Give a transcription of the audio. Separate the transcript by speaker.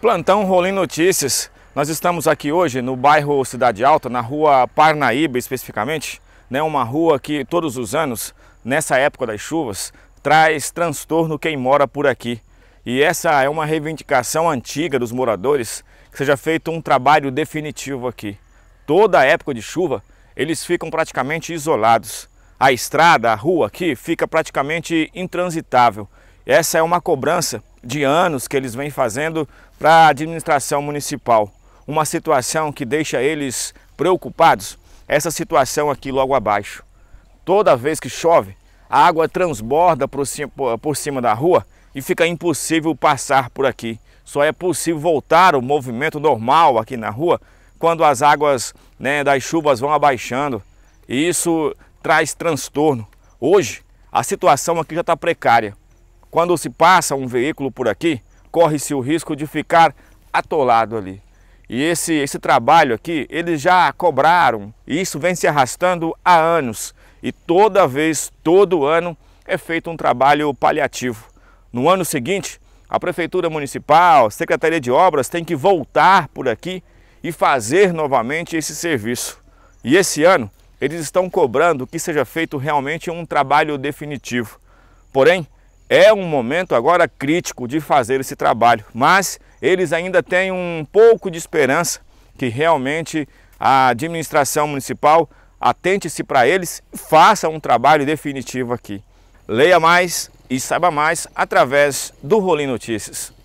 Speaker 1: Plantão Rolim Notícias. Nós estamos aqui hoje no bairro Cidade Alta, na rua Parnaíba especificamente, né? uma rua que todos os anos, nessa época das chuvas, traz transtorno quem mora por aqui. E essa é uma reivindicação antiga dos moradores, que seja feito um trabalho definitivo aqui. Toda época de chuva, eles ficam praticamente isolados. A estrada, a rua aqui, fica praticamente intransitável. Essa é uma cobrança de anos que eles vêm fazendo para a administração municipal. Uma situação que deixa eles preocupados, essa situação aqui logo abaixo. Toda vez que chove, a água transborda por cima, da rua e fica impossível passar por aqui. Só é possível voltar o movimento normal aqui na rua quando as águas né, das chuvas vão abaixando. E isso traz transtorno. Hoje, a situação aqui já está precária. Quando se passa um veículo por aqui, corre-se o risco de ficar atolado ali. E esse, esse trabalho aqui, eles já cobraram, e isso vem se arrastando há anos. E toda vez, todo ano, é feito um trabalho paliativo. No ano seguinte, a Prefeitura Municipal, Secretaria de Obras tem que voltar por aqui e fazer novamente esse serviço. E esse ano, eles estão cobrando que seja feito realmente um trabalho definitivo. Porém, é um momento agora crítico de fazer esse trabalho, mas eles ainda têm um pouco de esperança que realmente a administração municipal atente-se para eles e faça um trabalho definitivo aqui. Leia mais e saiba mais através do Rolim Notícias.